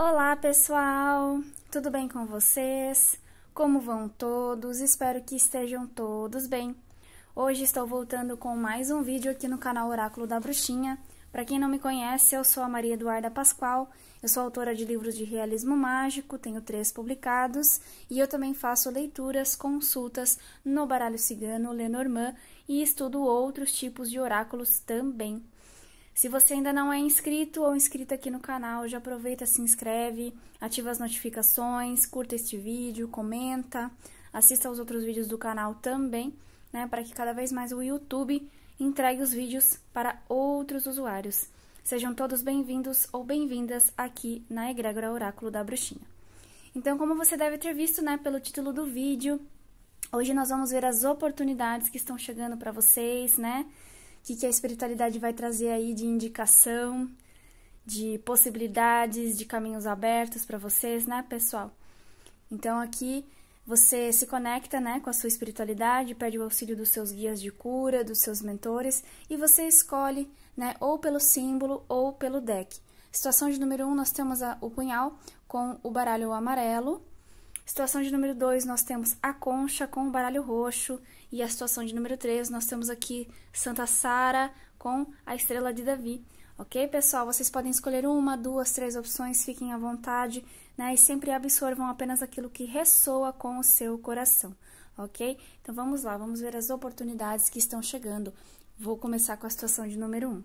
Olá, pessoal! Tudo bem com vocês? Como vão todos? Espero que estejam todos bem. Hoje estou voltando com mais um vídeo aqui no canal Oráculo da Bruxinha. Para quem não me conhece, eu sou a Maria Eduarda Pascoal, eu sou autora de livros de realismo mágico, tenho três publicados, e eu também faço leituras, consultas no baralho cigano Lenormand e estudo outros tipos de oráculos também. Se você ainda não é inscrito ou inscrita aqui no canal, já aproveita, se inscreve, ativa as notificações, curta este vídeo, comenta, assista aos outros vídeos do canal também, né, para que cada vez mais o YouTube entregue os vídeos para outros usuários. Sejam todos bem-vindos ou bem-vindas aqui na Egrégora Oráculo da Bruxinha. Então, como você deve ter visto, né, pelo título do vídeo, hoje nós vamos ver as oportunidades que estão chegando para vocês, né? que, que a espiritualidade vai trazer aí de indicação, de possibilidades, de caminhos abertos para vocês, né, pessoal? Então aqui você se conecta, né, com a sua espiritualidade, pede o auxílio dos seus guias de cura, dos seus mentores e você escolhe, né, ou pelo símbolo ou pelo deck. Situação de número 1, um, nós temos a, o punhal com o baralho amarelo. Situação de número 2, nós temos a concha com o baralho roxo. E a situação de número 3, nós temos aqui Santa Sara com a estrela de Davi. Ok, pessoal? Vocês podem escolher uma, duas, três opções, fiquem à vontade, né? E sempre absorvam apenas aquilo que ressoa com o seu coração, ok? Então vamos lá, vamos ver as oportunidades que estão chegando. Vou começar com a situação de número 1. Um.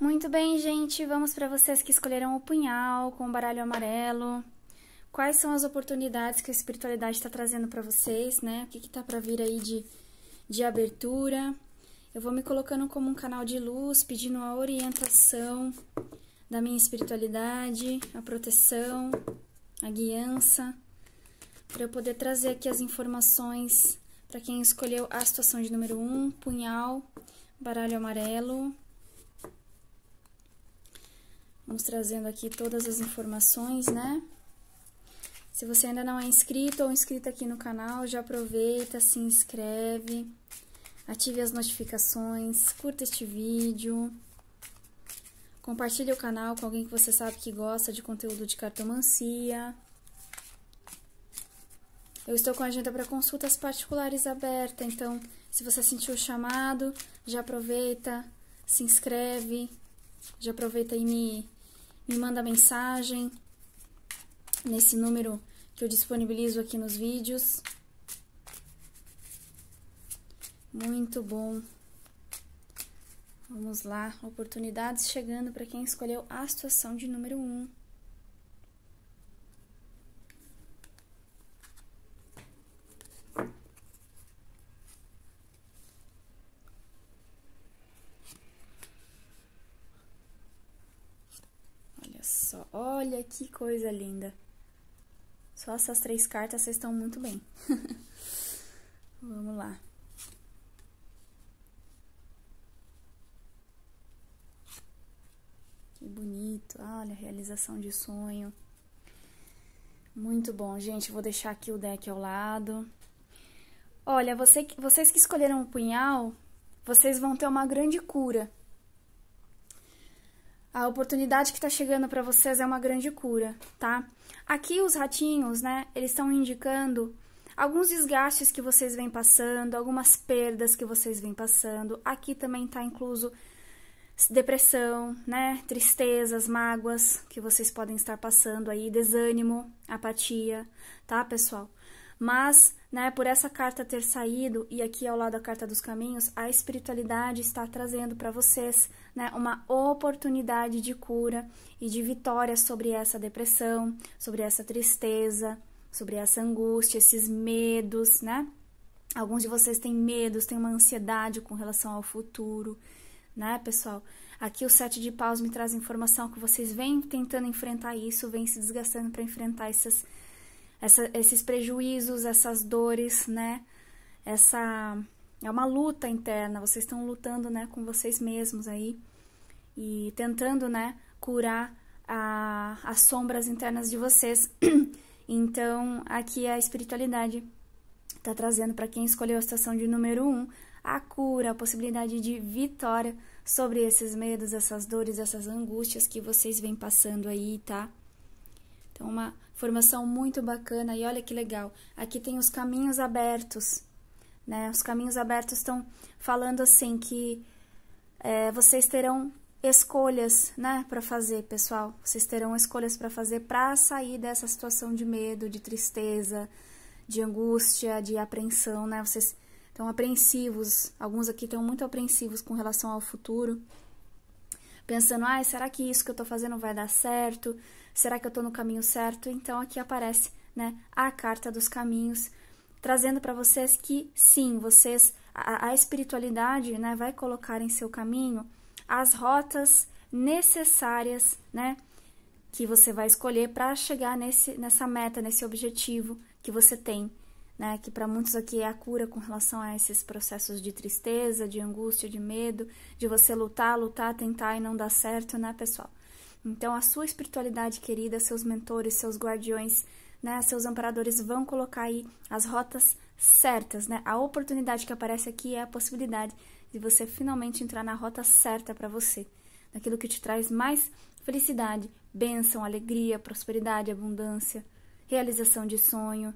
Muito bem, gente, vamos para vocês que escolheram o punhal com o baralho amarelo quais são as oportunidades que a espiritualidade está trazendo para vocês, né? O que está para vir aí de, de abertura. Eu vou me colocando como um canal de luz, pedindo a orientação da minha espiritualidade, a proteção, a guiança, para eu poder trazer aqui as informações para quem escolheu a situação de número 1, um, punhal, baralho amarelo. Vamos trazendo aqui todas as informações, né? Se você ainda não é inscrito ou inscrita aqui no canal, já aproveita, se inscreve, ative as notificações, curta este vídeo, compartilhe o canal com alguém que você sabe que gosta de conteúdo de cartomancia. Eu estou com a agenda para consultas particulares aberta, então se você sentiu o chamado, já aproveita, se inscreve, já aproveita e me, me manda mensagem nesse número que eu disponibilizo aqui nos vídeos. Muito bom. Vamos lá, oportunidades chegando para quem escolheu a situação de número 1. Um. Olha só, olha que coisa linda. Só essas três cartas vocês estão muito bem. Vamos lá. Que bonito. Olha, realização de sonho. Muito bom, gente. Vou deixar aqui o deck ao lado. Olha, você, vocês que escolheram o punhal, vocês vão ter uma grande cura. A oportunidade que está chegando para vocês é uma grande cura, tá? Aqui os ratinhos, né, eles estão indicando alguns desgastes que vocês vêm passando, algumas perdas que vocês vêm passando. Aqui também está incluso depressão, né, tristezas, mágoas que vocês podem estar passando aí, desânimo, apatia, tá, pessoal? Mas, né, por essa carta ter saído e aqui ao lado a carta dos caminhos, a espiritualidade está trazendo para vocês, né, uma oportunidade de cura e de vitória sobre essa depressão, sobre essa tristeza, sobre essa angústia, esses medos, né? Alguns de vocês têm medos, têm uma ansiedade com relação ao futuro, né, pessoal? Aqui o sete de paus me traz informação que vocês vêm tentando enfrentar isso, vêm se desgastando para enfrentar essas essa, esses prejuízos, essas dores, né? Essa é uma luta interna. Vocês estão lutando, né, com vocês mesmos aí e tentando, né, curar a, as sombras internas de vocês. então, aqui a espiritualidade está trazendo para quem escolheu a estação de número um, a cura, a possibilidade de vitória sobre esses medos, essas dores, essas angústias que vocês vêm passando aí, tá? Então, uma Formação muito bacana e olha que legal. Aqui tem os caminhos abertos, né? Os caminhos abertos estão falando assim que é, vocês terão escolhas, né, para fazer, pessoal. Vocês terão escolhas para fazer para sair dessa situação de medo, de tristeza, de angústia, de apreensão, né? Vocês estão apreensivos. Alguns aqui estão muito apreensivos com relação ao futuro pensando, ai, ah, será que isso que eu tô fazendo vai dar certo? Será que eu tô no caminho certo? Então aqui aparece, né, a carta dos caminhos, trazendo para vocês que sim, vocês a, a espiritualidade, né, vai colocar em seu caminho as rotas necessárias, né, que você vai escolher para chegar nesse, nessa meta, nesse objetivo que você tem né, que para muitos aqui é a cura com relação a esses processos de tristeza, de angústia, de medo, de você lutar, lutar, tentar e não dar certo, né, pessoal? Então, a sua espiritualidade querida, seus mentores, seus guardiões, né, seus amparadores vão colocar aí as rotas certas, né? A oportunidade que aparece aqui é a possibilidade de você finalmente entrar na rota certa para você, naquilo que te traz mais felicidade, bênção, alegria, prosperidade, abundância, realização de sonho,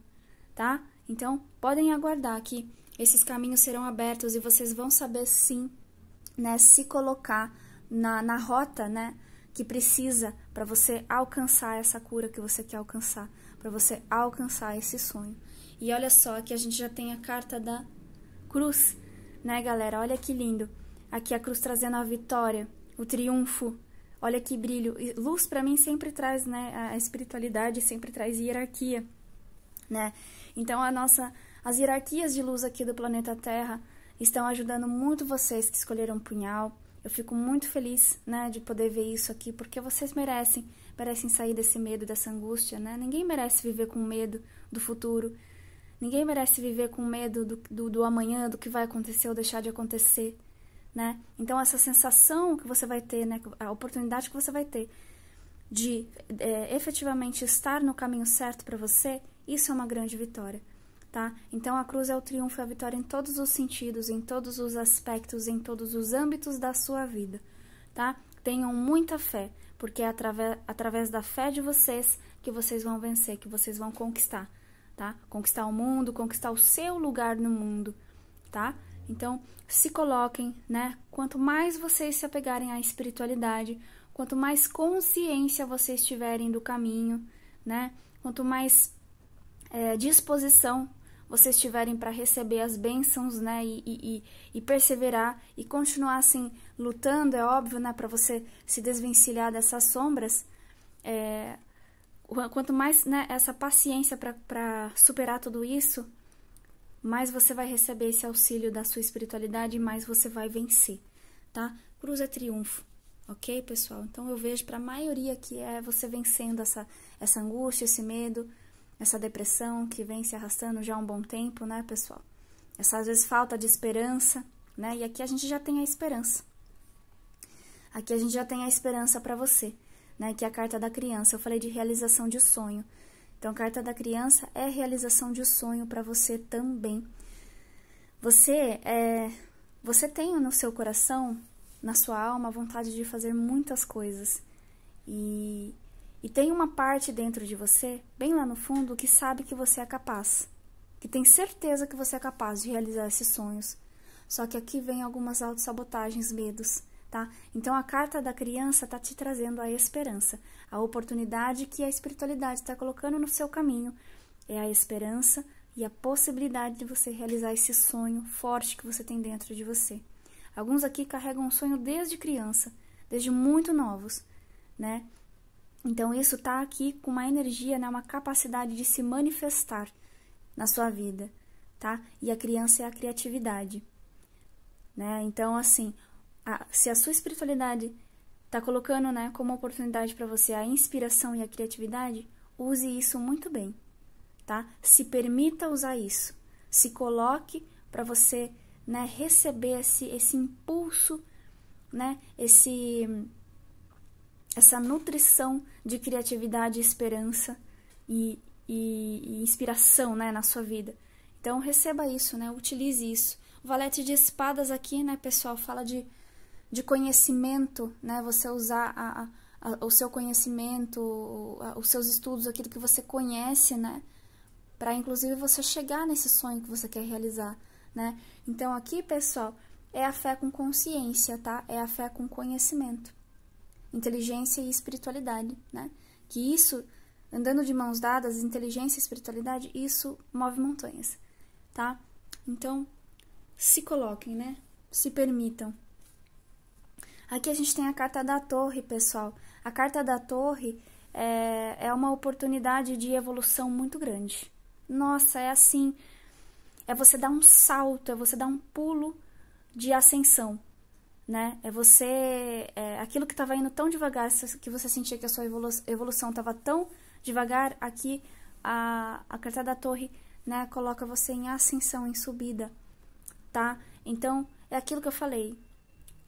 tá? Então, podem aguardar que esses caminhos serão abertos e vocês vão saber sim, né, se colocar na, na rota, né, que precisa para você alcançar essa cura que você quer alcançar, para você alcançar esse sonho. E olha só que a gente já tem a carta da cruz, né, galera? Olha que lindo. Aqui a cruz trazendo a vitória, o triunfo. Olha que brilho. E luz para mim sempre traz, né, a espiritualidade sempre traz hierarquia, né? Então a nossa as hierarquias de luz aqui do planeta Terra estão ajudando muito vocês que escolheram punhal. Eu fico muito feliz, né, de poder ver isso aqui, porque vocês merecem, merecem sair desse medo, dessa angústia, né? Ninguém merece viver com medo do futuro. Ninguém merece viver com medo do, do, do amanhã, do que vai acontecer ou deixar de acontecer, né? Então essa sensação que você vai ter, né, a oportunidade que você vai ter de é, efetivamente estar no caminho certo para você isso é uma grande vitória, tá? Então a cruz é o triunfo, é a vitória em todos os sentidos, em todos os aspectos, em todos os âmbitos da sua vida, tá? Tenham muita fé, porque é através, através da fé de vocês que vocês vão vencer, que vocês vão conquistar, tá? Conquistar o mundo, conquistar o seu lugar no mundo, tá? Então, se coloquem, né? Quanto mais vocês se apegarem à espiritualidade, quanto mais consciência vocês tiverem do caminho, né? Quanto mais é, disposição vocês tiverem para receber as bênçãos, né? E, e, e, perseverar e continuar assim lutando, é óbvio, né? Para você se desvencilhar dessas sombras. É, quanto mais né, essa paciência para superar tudo isso, mais você vai receber esse auxílio da sua espiritualidade e mais você vai vencer, tá? Cruz é triunfo. Ok, pessoal? Então eu vejo para a maioria que é você vencendo essa, essa angústia, esse medo, essa depressão que vem se arrastando já há um bom tempo, né, pessoal? Essa às vezes falta de esperança, né? E aqui a gente já tem a esperança. Aqui a gente já tem a esperança para você, né? Que é a carta da criança. Eu falei de realização de sonho. Então, a carta da criança é realização de sonho para você também. Você é, você tem no seu coração, na sua alma, vontade de fazer muitas coisas. E e tem uma parte dentro de você, bem lá no fundo, que sabe que você é capaz, que tem certeza que você é capaz de realizar esses sonhos. Só que aqui vem algumas autossabotagens, medos, tá? Então a carta da criança está te trazendo a esperança, a oportunidade que a espiritualidade está colocando no seu caminho. É a esperança e a possibilidade de você realizar esse sonho forte que você tem dentro de você. Alguns aqui carregam um sonho desde criança, desde muito novos, né? Então, isso está aqui com uma energia, né, uma capacidade de se manifestar na sua vida, tá? E a criança é a criatividade, né? Então, assim, a, se a sua espiritualidade está colocando, né, como oportunidade para você a inspiração e a criatividade, use isso muito bem, tá? Se permita usar isso, se coloque para você, né, receber esse, esse impulso, né, esse essa nutrição de criatividade, esperança e, e, e inspiração né, na sua vida. Então receba isso, né? Utilize isso. O valete de espadas aqui, né, pessoal, fala de, de conhecimento, né? Você usar a, a, o seu conhecimento, os seus estudos, aquilo que você conhece, né? Para inclusive você chegar nesse sonho que você quer realizar, né? Então aqui, pessoal, é a fé com consciência, tá? É a fé com conhecimento inteligência e espiritualidade, né? Que isso, andando de mãos dadas, inteligência e espiritualidade, isso move montanhas, tá? Então, se coloquem, né? Se permitam. Aqui a gente tem a carta da torre, pessoal. A carta da torre é, é uma oportunidade de evolução muito grande. Nossa, é assim. É você dar um salto, é você dar um pulo de ascensão né? É você. É, aquilo que estava indo tão devagar, que você sentia que a sua evolução estava tão devagar, aqui a, a carta da torre, né? Coloca você em ascensão, em subida, tá? Então, é aquilo que eu falei.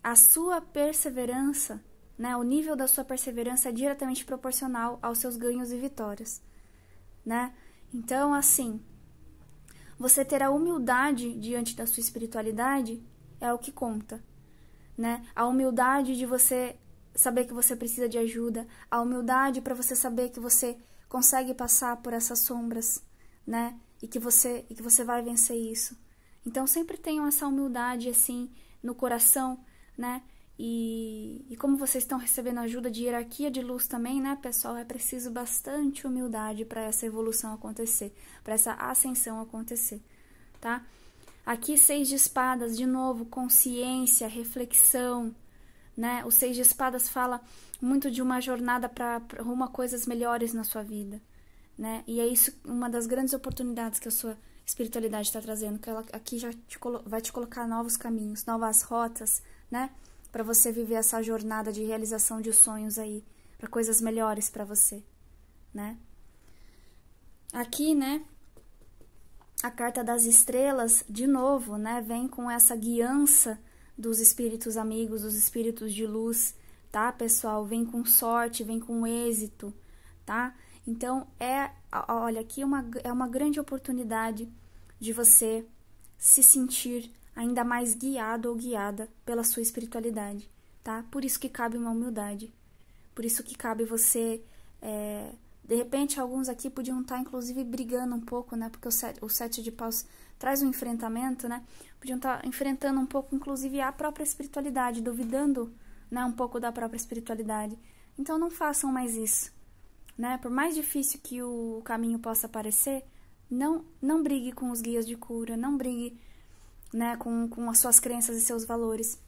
A sua perseverança, né? O nível da sua perseverança é diretamente proporcional aos seus ganhos e vitórias, né? Então, assim, você ter a humildade diante da sua espiritualidade é o que conta né? A humildade de você saber que você precisa de ajuda, a humildade para você saber que você consegue passar por essas sombras, né? E que você e que você vai vencer isso. Então sempre tenham essa humildade assim no coração, né? E, e como vocês estão recebendo ajuda de hierarquia de luz também, né, pessoal? É preciso bastante humildade para essa evolução acontecer, para essa ascensão acontecer, tá? Aqui, seis de espadas, de novo, consciência, reflexão. Né? O seis de espadas fala muito de uma jornada para rumo a coisas melhores na sua vida. Né? E é isso uma das grandes oportunidades que a sua espiritualidade está trazendo, que ela aqui já te vai te colocar novos caminhos, novas rotas, né? Para você viver essa jornada de realização de sonhos aí, para coisas melhores para você, né? Aqui, né? a carta das estrelas, de novo, né, vem com essa guiança dos espíritos amigos, dos espíritos de luz, tá, pessoal? Vem com sorte, vem com êxito, tá? Então, é, olha, aqui é uma, é uma grande oportunidade de você se sentir ainda mais guiado ou guiada pela sua espiritualidade, tá? Por isso que cabe uma humildade, por isso que cabe você é, de repente, alguns aqui podiam estar, tá, inclusive, brigando um pouco, né? Porque o sete, o sete de paus traz um enfrentamento, né? Podiam estar tá enfrentando um pouco, inclusive, a própria espiritualidade, duvidando né, um pouco da própria espiritualidade. Então, não façam mais isso. Né? Por mais difícil que o caminho possa parecer, não, não brigue com os guias de cura, não brigue né, com, com as suas crenças e seus valores.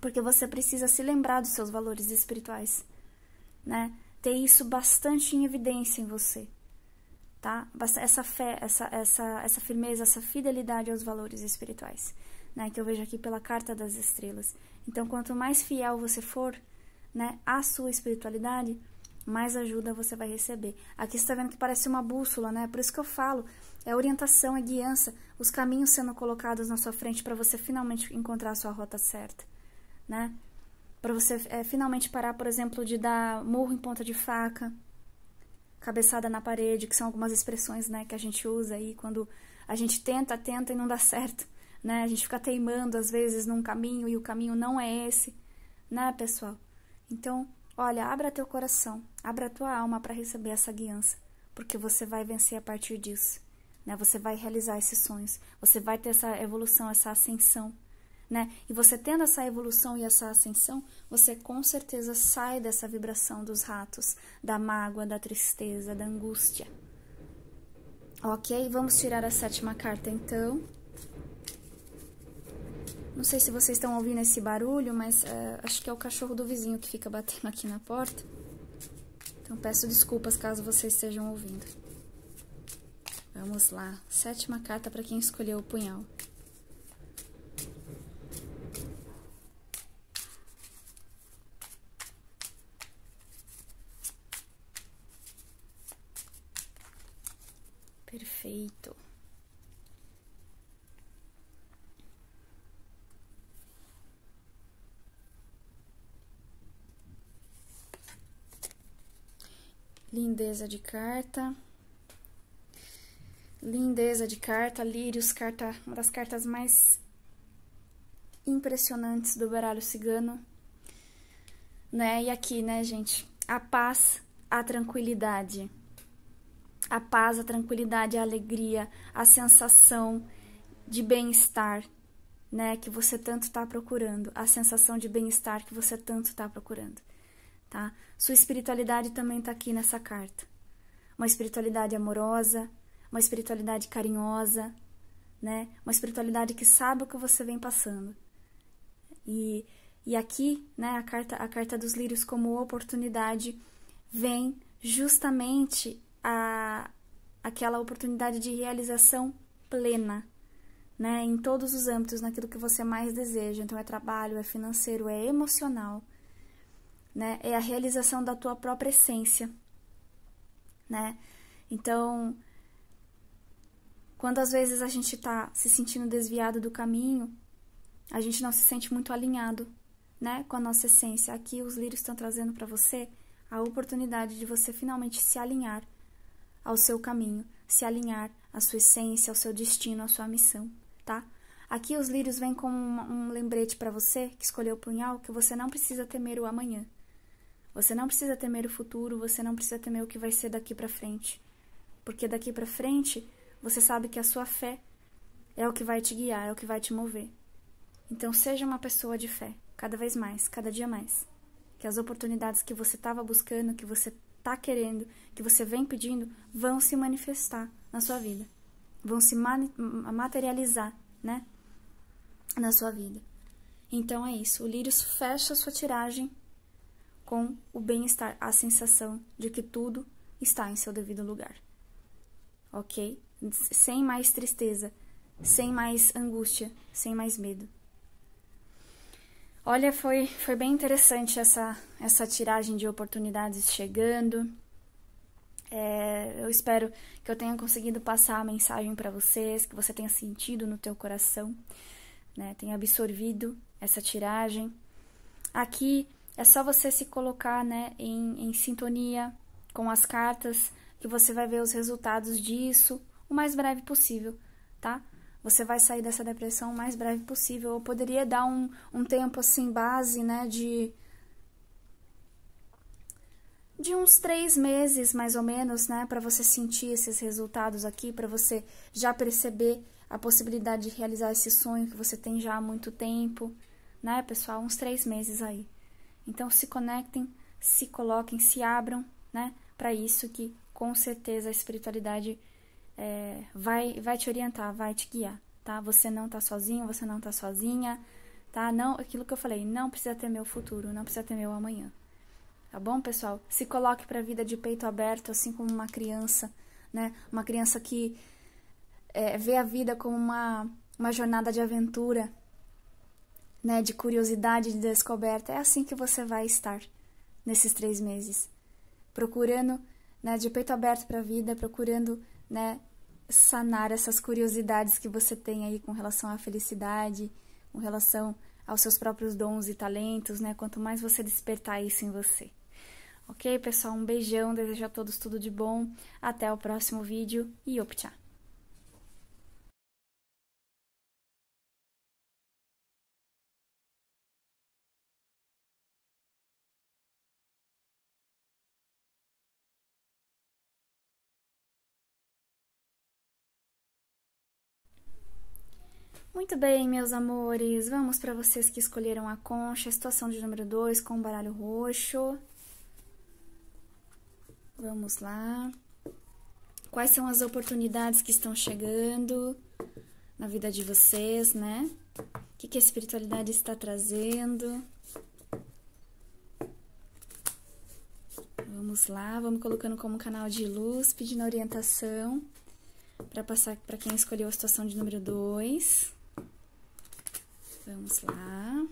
Porque você precisa se lembrar dos seus valores espirituais. Né? ter isso bastante em evidência em você, tá? Essa fé, essa, essa, essa firmeza, essa fidelidade aos valores espirituais, né? Que eu vejo aqui pela carta das estrelas. Então, quanto mais fiel você for, né, à sua espiritualidade, mais ajuda você vai receber. Aqui você está vendo que parece uma bússola, né? Por isso que eu falo, é orientação, é guiança, os caminhos sendo colocados na sua frente para você finalmente encontrar a sua rota certa, né? para você é, finalmente parar, por exemplo, de dar murro em ponta de faca, cabeçada na parede, que são algumas expressões né, que a gente usa aí quando a gente tenta, tenta e não dá certo. Né? A gente fica teimando às vezes num caminho e o caminho não é esse, né, pessoal? Então, olha, abra teu coração, abra tua alma para receber essa guiança, porque você vai vencer a partir disso. Né? Você vai realizar esses sonhos, você vai ter essa evolução, essa ascensão né? E você tendo essa evolução e essa ascensão, você com certeza sai dessa vibração dos ratos, da mágoa, da tristeza, da angústia. Ok, vamos tirar a sétima carta então. Não sei se vocês estão ouvindo esse barulho, mas eh, acho que é o cachorro do vizinho que fica batendo aqui na porta. Então peço desculpas caso vocês estejam ouvindo. Vamos lá, sétima carta para quem escolheu o punhal. Perfeito. Lindeza de carta. Lindeza de carta, lírios, carta, uma das cartas mais impressionantes do baralho cigano. Né? E aqui, né, gente? A paz, a tranquilidade a paz, a tranquilidade, a alegria, a sensação de bem-estar, né, que você tanto está procurando, a sensação de bem-estar que você tanto está procurando, tá? Sua espiritualidade também está aqui nessa carta, uma espiritualidade amorosa, uma espiritualidade carinhosa, né, uma espiritualidade que sabe o que você vem passando. E, e aqui, né, a carta a carta dos lírios como oportunidade vem justamente a, aquela oportunidade de realização plena, né, em todos os âmbitos, naquilo que você mais deseja. Então, é trabalho, é financeiro, é emocional, né, é a realização da tua própria essência, né. Então, quando às vezes a gente está se sentindo desviado do caminho, a gente não se sente muito alinhado, né, com a nossa essência. Aqui os lírios estão trazendo para você a oportunidade de você finalmente se alinhar ao seu caminho, se alinhar à sua essência, ao seu destino, à sua missão, tá? Aqui os lírios vêm como um, um lembrete para você que escolheu o punhal que você não precisa temer o amanhã. Você não precisa temer o futuro, você não precisa temer o que vai ser daqui para frente. Porque daqui para frente, você sabe que a sua fé é o que vai te guiar, é o que vai te mover. Então seja uma pessoa de fé, cada vez mais, cada dia mais. Que as oportunidades que você estava buscando, que você está querendo, que você vem pedindo, vão se manifestar na sua vida. Vão se materializar, né? Na sua vida. Então é isso. O lírio fecha sua tiragem com o bem-estar, a sensação de que tudo está em seu devido lugar. Ok? Sem mais tristeza, sem mais angústia, sem mais medo. Olha, foi, foi bem interessante essa, essa tiragem de oportunidades chegando. É, eu espero que eu tenha conseguido passar a mensagem para vocês, que você tenha sentido no teu coração, né? tenha absorvido essa tiragem. Aqui é só você se colocar né, em, em sintonia com as cartas, que você vai ver os resultados disso o mais breve possível, tá? você vai sair dessa depressão o mais breve possível. Eu poderia dar um, um tempo assim, base, né, de. De uns três meses, mais ou menos, né, para você sentir esses resultados aqui, para você já perceber a possibilidade de realizar esse sonho que você tem já há muito tempo, né, pessoal? Uns três meses aí. Então, se conectem, se coloquem, se abram, né, para isso que com certeza a espiritualidade é, vai, vai te orientar, vai te guiar, tá? Você não tá sozinho, você não tá sozinha, tá? Não, aquilo que eu falei, não precisa ter meu futuro, não precisa ter meu amanhã. Tá bom, pessoal? Se coloque para a vida de peito aberto, assim como uma criança, né? Uma criança que é, vê a vida como uma, uma jornada de aventura, né? De curiosidade, de descoberta. É assim que você vai estar nesses três meses, procurando, né? De peito aberto para a vida, procurando, né? sanar essas curiosidades que você tem aí com relação à felicidade, com relação aos seus próprios dons e talentos, né? Quanto mais você despertar isso em você. Ok, pessoal? Um beijão, desejo a todos tudo de bom. Até o próximo vídeo e optcha! Muito bem, meus amores, vamos para vocês que escolheram a concha, a situação de número 2 com o baralho roxo. Vamos lá. Quais são as oportunidades que estão chegando na vida de vocês, né? O que, que a espiritualidade está trazendo? Vamos lá, vamos colocando como canal de luz, pedindo orientação para passar para quem escolheu a situação de número 2. Vamos lá.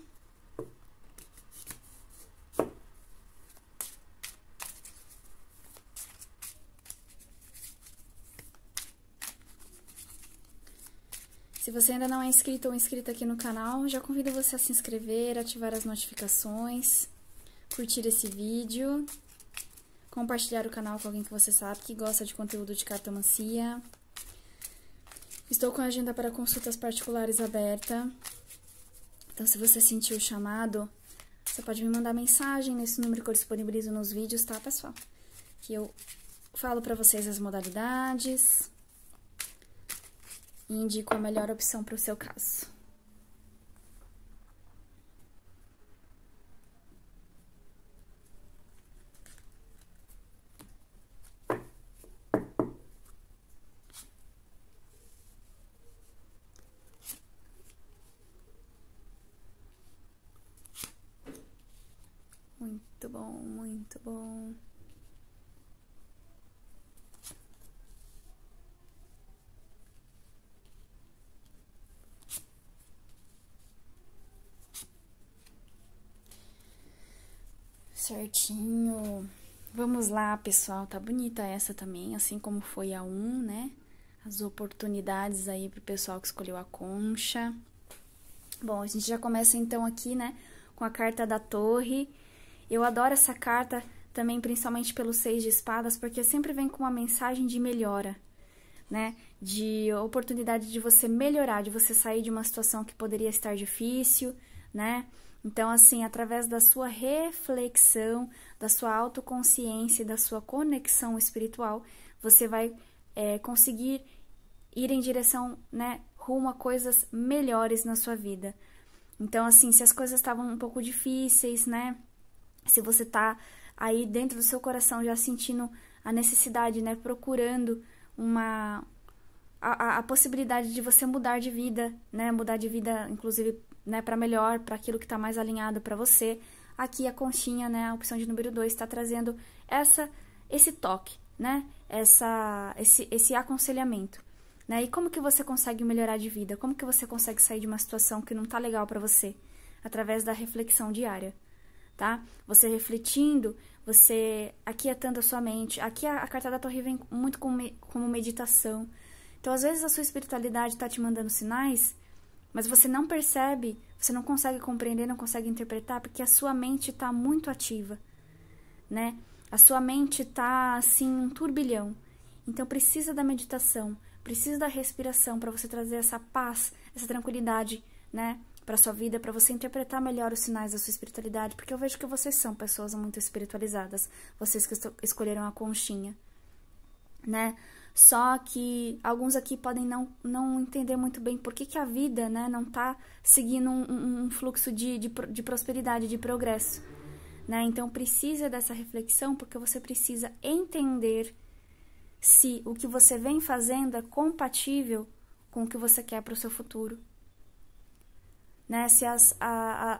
Se você ainda não é inscrito ou inscrita aqui no canal, já convido você a se inscrever, ativar as notificações, curtir esse vídeo, compartilhar o canal com alguém que você sabe que gosta de conteúdo de cartomancia. Estou com a agenda para consultas particulares aberta. Então, se você sentiu o chamado, você pode me mandar mensagem nesse número que eu disponibilizo nos vídeos, tá, pessoal? Que eu falo para vocês as modalidades e indico a melhor opção para o seu caso. bom. Certinho. Vamos lá, pessoal. Tá bonita essa também, assim como foi a 1, um, né? As oportunidades aí pro pessoal que escolheu a concha. Bom, a gente já começa então aqui, né, com a carta da torre. Eu adoro essa carta também principalmente pelo seis de espadas, porque sempre vem com uma mensagem de melhora, né? De oportunidade de você melhorar, de você sair de uma situação que poderia estar difícil, né? Então, assim, através da sua reflexão, da sua autoconsciência da sua conexão espiritual, você vai é, conseguir ir em direção, né, rumo a coisas melhores na sua vida. Então, assim, se as coisas estavam um pouco difíceis, né? Se você tá aí dentro do seu coração já sentindo a necessidade, né? Procurando uma a, a, possibilidade de você mudar de vida, né? Mudar de vida, inclusive, né? Para melhor, para aquilo que está mais alinhado para você. Aqui a conchinha, né? A opção de número 2 está trazendo essa esse toque, né? Essa esse esse aconselhamento. Né? E como que você consegue melhorar de vida? Como que você consegue sair de uma situação que não está legal para você? Através da reflexão diária tá? Você refletindo, você aquietando a sua mente. Aqui a, a carta da Torre vem muito como, me, como meditação. Então, às vezes a sua espiritualidade está te mandando sinais, mas você não percebe, você não consegue compreender, não consegue interpretar, porque a sua mente está muito ativa, né? A sua mente está assim um turbilhão. Então precisa da meditação, precisa da respiração para você trazer essa paz, essa tranquilidade, né? para sua vida, para você interpretar melhor os sinais da sua espiritualidade, porque eu vejo que vocês são pessoas muito espiritualizadas, vocês que escolheram a conchinha, né? Só que alguns aqui podem não, não entender muito bem por que, que a vida né, não está seguindo um, um fluxo de, de, de, prosperidade, de progresso. Né? Então precisa dessa reflexão porque você precisa entender se o que você vem fazendo é compatível com o que você quer para o seu futuro né? Se as, a,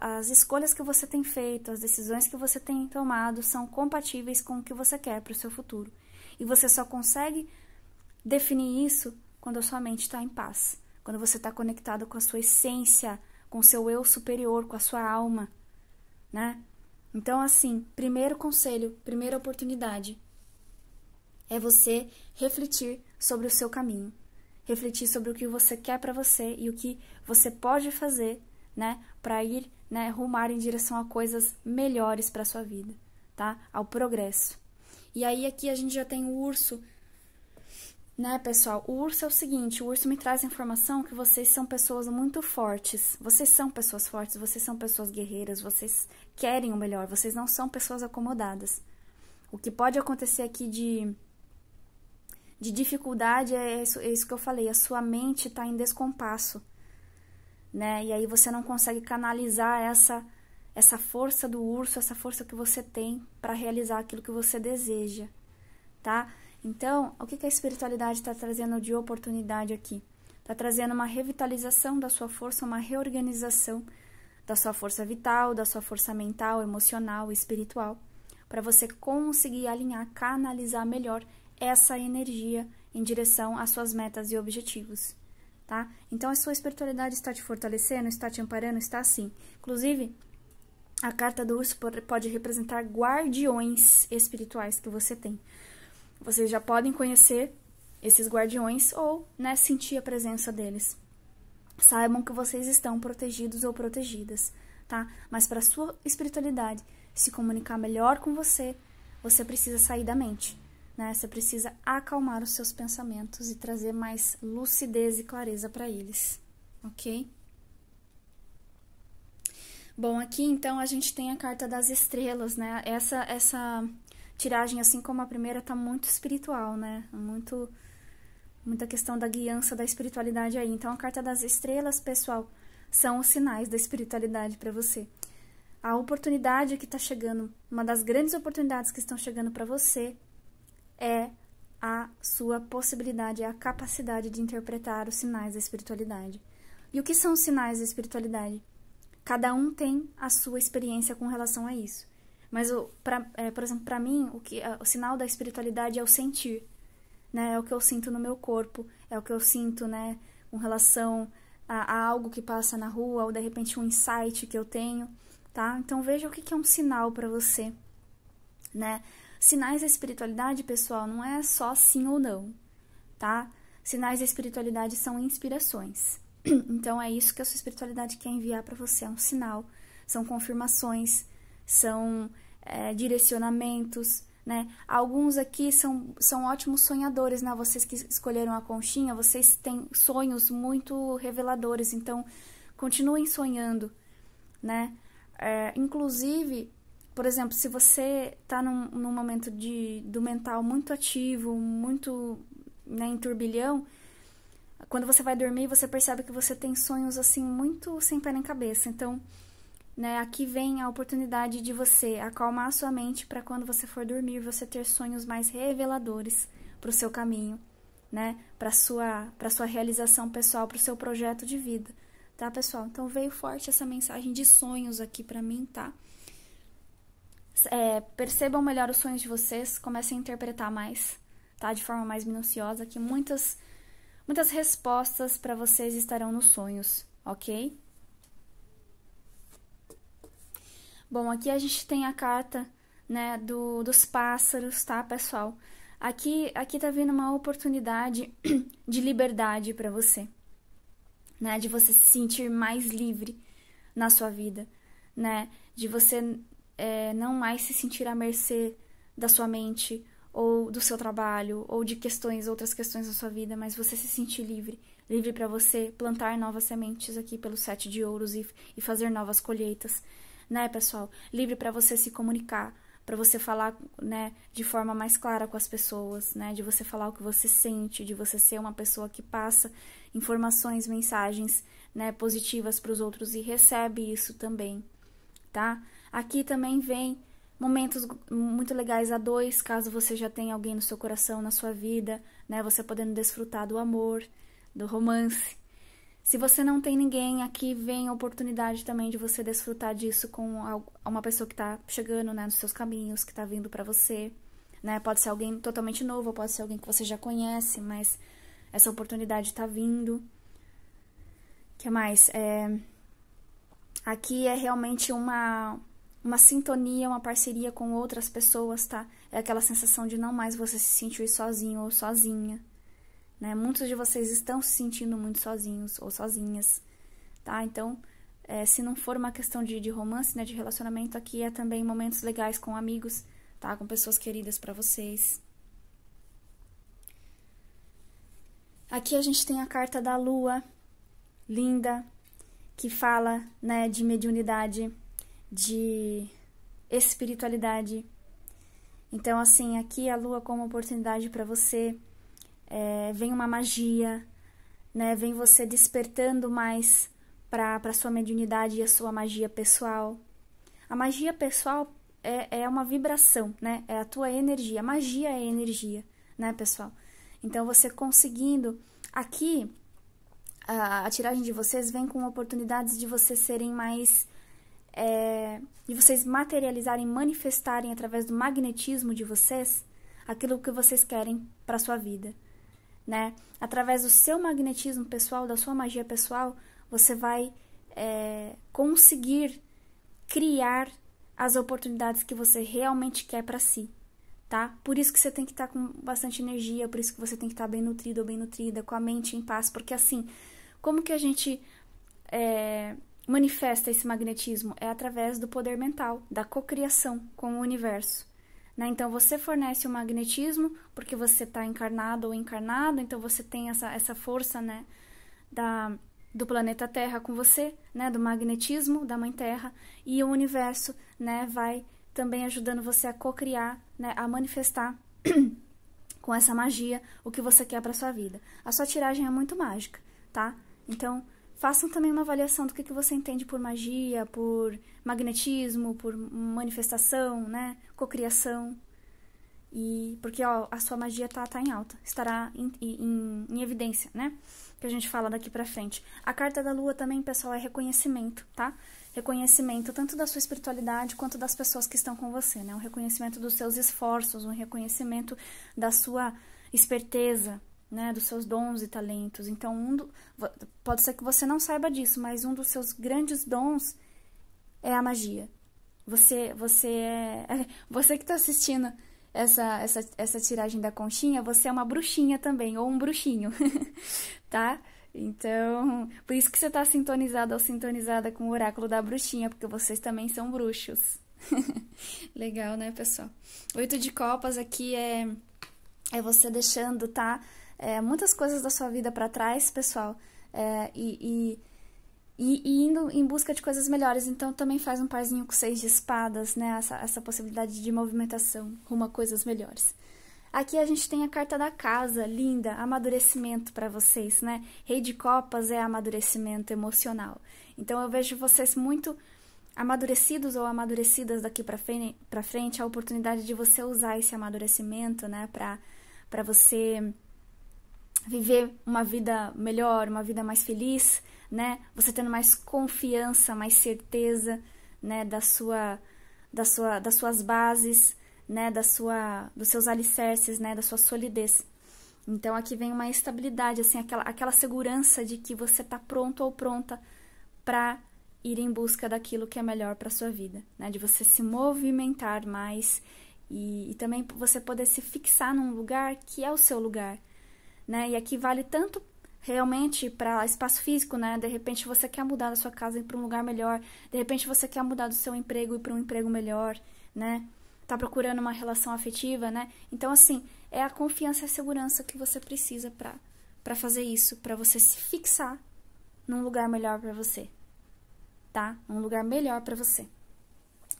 a, as escolhas que você tem feito, as decisões que você tem tomado são compatíveis com o que você quer para o seu futuro. E você só consegue definir isso quando a sua mente está em paz, quando você está conectado com a sua essência, com o seu eu superior, com a sua alma, né? Então, assim, primeiro conselho, primeira oportunidade é você refletir sobre o seu caminho, refletir sobre o que você quer para você e o que você pode fazer né, para ir, né, rumar em direção a coisas melhores para sua vida, tá? Ao progresso. E aí aqui a gente já tem o urso, né, pessoal? O urso é o seguinte, o urso me traz a informação que vocês são pessoas muito fortes. Vocês são pessoas fortes, vocês são pessoas guerreiras, vocês querem o melhor, vocês não são pessoas acomodadas. O que pode acontecer aqui de de dificuldade é isso, é isso que eu falei, a sua mente está em descompasso né? E aí você não consegue canalizar essa essa força do urso, essa força que você tem para realizar aquilo que você deseja, tá? Então, o que, que a espiritualidade está trazendo de oportunidade aqui? Está trazendo uma revitalização da sua força, uma reorganização da sua força vital, da sua força mental, emocional, espiritual, para você conseguir alinhar, canalizar melhor essa energia em direção às suas metas e objetivos tá? Então a sua espiritualidade está te fortalecendo, está te amparando, está assim. Inclusive, a carta do urso pode representar guardiões espirituais que você tem. Vocês já podem conhecer esses guardiões ou, né, sentir a presença deles. Saibam que vocês estão protegidos ou protegidas, tá? Mas para sua espiritualidade se comunicar melhor com você, você precisa sair da mente né? Você precisa acalmar os seus pensamentos e trazer mais lucidez e clareza para eles, ok? Bom, aqui então a gente tem a carta das estrelas, né? Essa essa tiragem, assim como a primeira, tá muito espiritual, né? Muito muita questão da guiança da espiritualidade aí. Então a carta das estrelas, pessoal, são os sinais da espiritualidade para você. A oportunidade que tá chegando, uma das grandes oportunidades que estão chegando para você é a sua possibilidade, é a capacidade de interpretar os sinais da espiritualidade. E o que são os sinais da espiritualidade? Cada um tem a sua experiência com relação a isso. Mas, o, pra, é, por exemplo, para mim, o, que, o sinal da espiritualidade é o sentir. Né? É o que eu sinto no meu corpo, é o que eu sinto né, com relação a, a algo que passa na rua, ou de repente um insight que eu tenho. tá? Então, veja o que, que é um sinal para você. Né? Sinais da espiritualidade, pessoal, não é só sim ou não, tá? Sinais da espiritualidade são inspirações. Então é isso que a sua espiritualidade quer enviar para você, é um sinal, são confirmações, são é, direcionamentos, né? Alguns aqui são, são ótimos sonhadores, né? Vocês que escolheram a conchinha, vocês têm sonhos muito reveladores, então continuem sonhando, né? É, inclusive, por exemplo, se você está num, num, momento de, do mental muito ativo, muito né, em turbilhão, quando você vai dormir, você percebe que você tem sonhos assim muito sem pé nem cabeça. Então, né, aqui vem a oportunidade de você acalmar a sua mente para quando você for dormir, você ter sonhos mais reveladores para o seu caminho, né, para sua para sua realização pessoal, para o seu projeto de vida, tá, pessoal? Então veio forte essa mensagem de sonhos aqui para mim, tá? é, percebam melhor os sonhos de vocês, comecem a interpretar mais, tá? De forma mais minuciosa, que muitas, muitas respostas para vocês estarão nos sonhos, ok? Bom, aqui a gente tem a carta, né, do, dos pássaros, tá, pessoal? Aqui, aqui tá vindo uma oportunidade de liberdade para você, né? De você se sentir mais livre na sua vida, né? De você é, não mais se sentir à mercê da sua mente ou do seu trabalho ou de questões, outras questões da sua vida, mas você se sentir livre, livre para você plantar novas sementes aqui pelo sete de ouros e, e fazer novas colheitas, né, pessoal? Livre para você se comunicar, para você falar, né, de forma mais clara com as pessoas, né, de você falar o que você sente, de você ser uma pessoa que passa informações, mensagens, né, positivas para os outros e recebe isso também, tá? Aqui também vem momentos muito legais a dois, caso você já tenha alguém no seu coração, na sua vida, né? Você podendo desfrutar do amor, do romance. Se você não tem ninguém, aqui vem a oportunidade também de você desfrutar disso com uma pessoa que está chegando, né, nos seus caminhos, que está vindo para você, né? Pode ser alguém totalmente novo, pode ser alguém que você já conhece, mas essa oportunidade está vindo. Que mais? É... Aqui é realmente uma uma sintonia, uma parceria com outras pessoas, tá? É aquela sensação de não mais você se sentir sozinho ou sozinha, né? Muitos de vocês estão se sentindo muito sozinhos ou sozinhas, tá? Então, é, se não for uma questão de, de romance, né, de relacionamento, aqui é também momentos legais com amigos, tá? Com pessoas queridas para vocês. Aqui a gente tem a carta da lua, linda, que fala, né, de mediunidade de espiritualidade. Então, assim, aqui a lua como oportunidade para você, é, vem uma magia, né? Vem você despertando mais para sua mediunidade e a sua magia pessoal. A magia pessoal é, é uma vibração, né? É a tua energia. magia é energia, né, pessoal? Então, você conseguindo. Aqui, a, a tiragem de vocês vem com oportunidades de vocês serem mais é, de vocês materializarem, manifestarem através do magnetismo de vocês aquilo que vocês querem para sua vida, né? Através do seu magnetismo pessoal, da sua magia pessoal, você vai é, conseguir criar as oportunidades que você realmente quer para si, tá? Por isso que você tem que estar tá com bastante energia, por isso que você tem que estar tá bem nutrido ou bem nutrida, com a mente em paz, porque assim, como que a gente é, manifesta esse magnetismo? É através do poder mental, da cocriação com o universo. Né? Então você fornece o magnetismo porque você está encarnado ou encarnado, então você tem essa, essa força né, da, do planeta Terra com você, né, do magnetismo da Mãe Terra, e o universo né, vai também ajudando você a cocriar, né, a manifestar com essa magia o que você quer para sua vida. A sua tiragem é muito mágica, tá? Então, Façam também uma avaliação do que, que você entende por magia, por magnetismo, por manifestação, né? Cocriação. E porque ó, a sua magia tá, tá em alta, estará em, em, em evidência, né? Que a gente fala daqui pra frente. A carta da lua também, pessoal, é reconhecimento, tá? Reconhecimento tanto da sua espiritualidade quanto das pessoas que estão com você, né? Um reconhecimento dos seus esforços, um reconhecimento da sua esperteza, né, dos seus dons e talentos. Então, um do, pode ser que você não saiba disso, mas um dos seus grandes dons é a magia. Você, você é, você que está assistindo essa, essa, essa tiragem da conchinha, você é uma bruxinha também ou um bruxinho, tá? Então, por isso que você está sintonizado ou sintonizada com o oráculo da bruxinha, porque vocês também são bruxos. Legal, né, pessoal? Oito de copas aqui é é você deixando, tá? é, muitas coisas da sua vida para trás, pessoal, é, e, e, e, indo em busca de coisas melhores. Então também faz um parzinho com seis de espadas, né? Essa, essa possibilidade de movimentação rumo a coisas melhores. Aqui a gente tem a carta da casa, linda, amadurecimento para vocês, né? Rei de Copas é amadurecimento emocional. Então eu vejo vocês muito amadurecidos ou amadurecidas daqui para frente, para frente, a oportunidade de você usar esse amadurecimento, né, para para você viver uma vida melhor, uma vida mais feliz, né? Você tendo mais confiança, mais certeza, né, da sua da sua das suas bases, né, da sua dos seus alicerces, né, da sua solidez. Então aqui vem uma estabilidade, assim, aquela aquela segurança de que você está pronto ou pronta para ir em busca daquilo que é melhor para sua vida, né? De você se movimentar mais e, e também você poder se fixar num lugar que é o seu lugar, né? E aqui vale tanto realmente para espaço físico, né? De repente você quer mudar da sua casa para um lugar melhor, de repente você quer mudar do seu emprego e para um emprego melhor, né? Tá procurando uma relação afetiva, né? Então assim, é a confiança e a segurança que você precisa para para fazer isso, para você se fixar num lugar melhor para você. Tá? Um lugar melhor para você.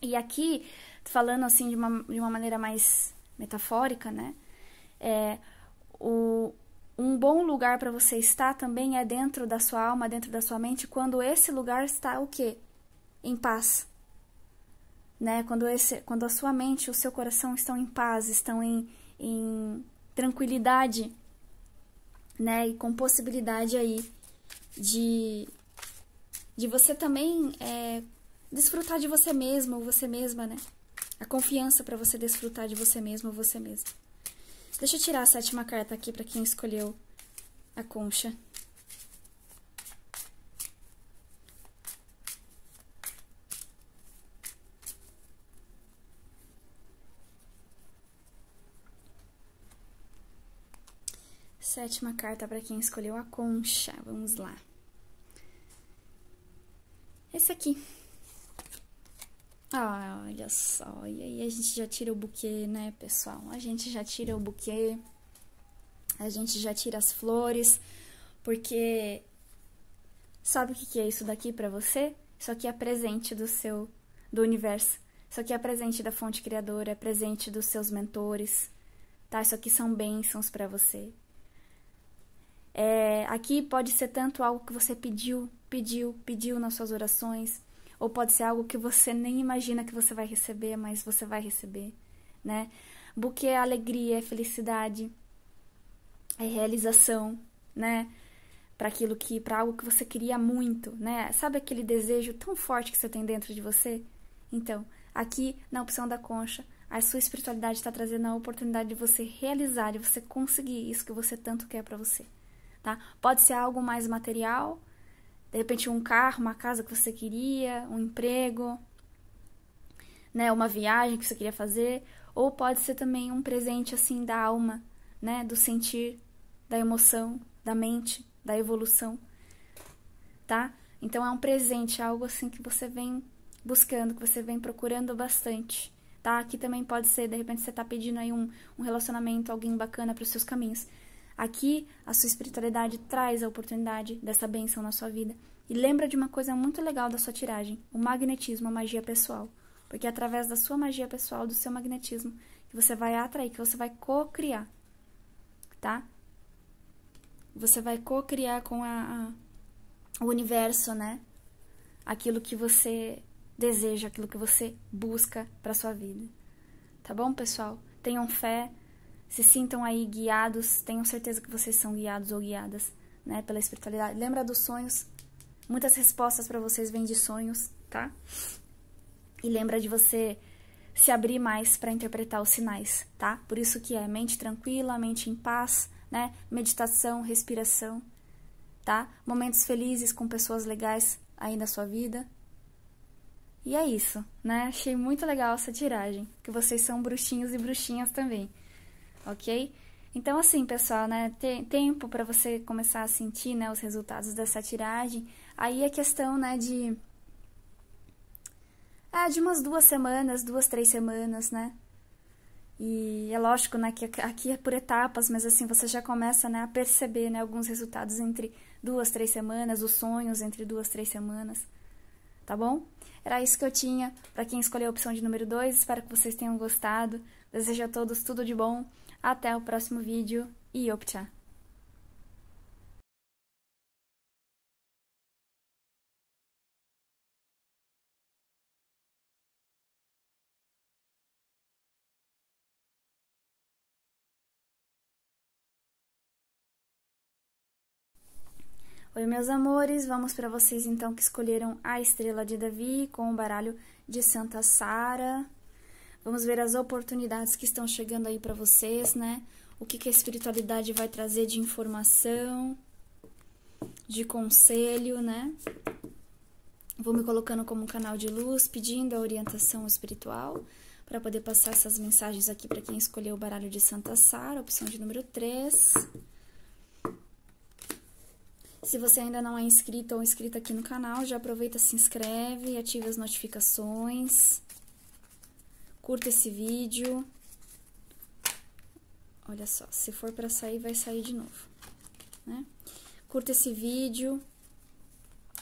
E aqui, falando assim de uma, de uma maneira mais metafórica, né? É, o, um bom lugar para você estar também é dentro da sua alma, dentro da sua mente, quando esse lugar está o quê? Em paz. Né? Quando, esse, quando a sua mente e o seu coração estão em paz, estão em, em tranquilidade, né? E com possibilidade aí de, de você também é, desfrutar de você mesmo você mesma, né? A confiança para você desfrutar de você mesmo você mesma deixa eu tirar a sétima carta aqui para quem escolheu a concha. Sétima carta para quem escolheu a concha. Vamos lá. Esse aqui. Ah, olha só. E aí a gente já tira o buquê, né, pessoal? A gente já tira o buquê. A gente já tira as flores, porque sabe o que é isso daqui para você? Isso aqui é presente do seu do universo. Isso aqui é presente da fonte criadora, é presente dos seus mentores. Tá? Isso aqui são bênçãos para você. É, aqui pode ser tanto algo que você pediu, pediu, pediu nas suas orações, ou pode ser algo que você nem imagina que você vai receber, mas você vai receber, né? Buquê é alegria, é felicidade, é realização, né? Para aquilo que, para algo que você queria muito, né? Sabe aquele desejo tão forte que você tem dentro de você? Então, aqui na opção da concha, a sua espiritualidade está trazendo a oportunidade de você realizar, de você conseguir isso que você tanto quer para você, tá? Pode ser algo mais material, de repente um carro, uma casa que você queria, um emprego, né, uma viagem que você queria fazer, ou pode ser também um presente assim da alma, né, do sentir, da emoção, da mente, da evolução, tá? Então é um presente, algo assim que você vem buscando, que você vem procurando bastante, tá? Aqui também pode ser, de repente você tá pedindo aí um, um relacionamento, alguém bacana para os seus caminhos. Aqui, a sua espiritualidade traz a oportunidade dessa benção na sua vida. E lembra de uma coisa muito legal da sua tiragem: o magnetismo, a magia pessoal. Porque é através da sua magia pessoal, do seu magnetismo, que você vai atrair, que você vai co-criar. Tá? Você vai co-criar com a, a, o universo, né? Aquilo que você deseja, aquilo que você busca para sua vida. Tá bom, pessoal? Tenham fé, se sintam aí guiados, tenham certeza que vocês são guiados ou guiadas, né, pela espiritualidade. Lembra dos sonhos? Muitas respostas para vocês vêm de sonhos, tá? E lembra de você se abrir mais para interpretar os sinais, tá? Por isso que é mente tranquila, mente em paz, né? Meditação, respiração, tá? Momentos felizes com pessoas legais aí na sua vida. E é isso, né? Achei muito legal essa tiragem, que vocês são bruxinhos e bruxinhas também ok? Então, assim, pessoal, né? Tem tempo para você começar a sentir né, os resultados dessa tiragem. Aí a questão, né, de. Ah, de umas duas semanas, duas, três semanas, né? E é lógico, né, que aqui é por etapas, mas assim, você já começa né, a perceber né, alguns resultados entre duas, três semanas, os sonhos entre duas, três semanas. Tá bom? Era isso que eu tinha para quem escolheu a opção de número 2. Espero que vocês tenham gostado. Desejo a todos tudo de bom. Até o próximo vídeo e opcha! Oi, meus amores, vamos para vocês então que escolheram a estrela de Davi com o baralho de Santa Sara. Vamos ver as oportunidades que estão chegando aí para vocês, né? O que, que a espiritualidade vai trazer de informação, de conselho, né? Vou me colocando como um canal de luz, pedindo a orientação espiritual para poder passar essas mensagens aqui para quem escolheu o baralho de Santa Sara, opção de número 3. Se você ainda não é inscrito ou inscrita aqui no canal, já aproveita, se inscreve, ative as notificações. Curta esse vídeo. Olha só, se for para sair, vai sair de novo, né? Curta esse vídeo.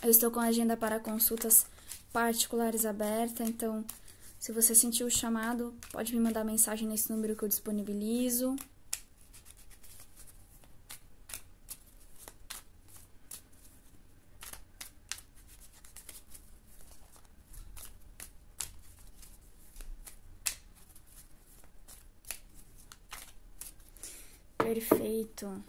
Eu estou com a agenda para consultas particulares aberta, então se você sentiu o chamado, pode me mandar mensagem nesse número que eu disponibilizo. perfeito.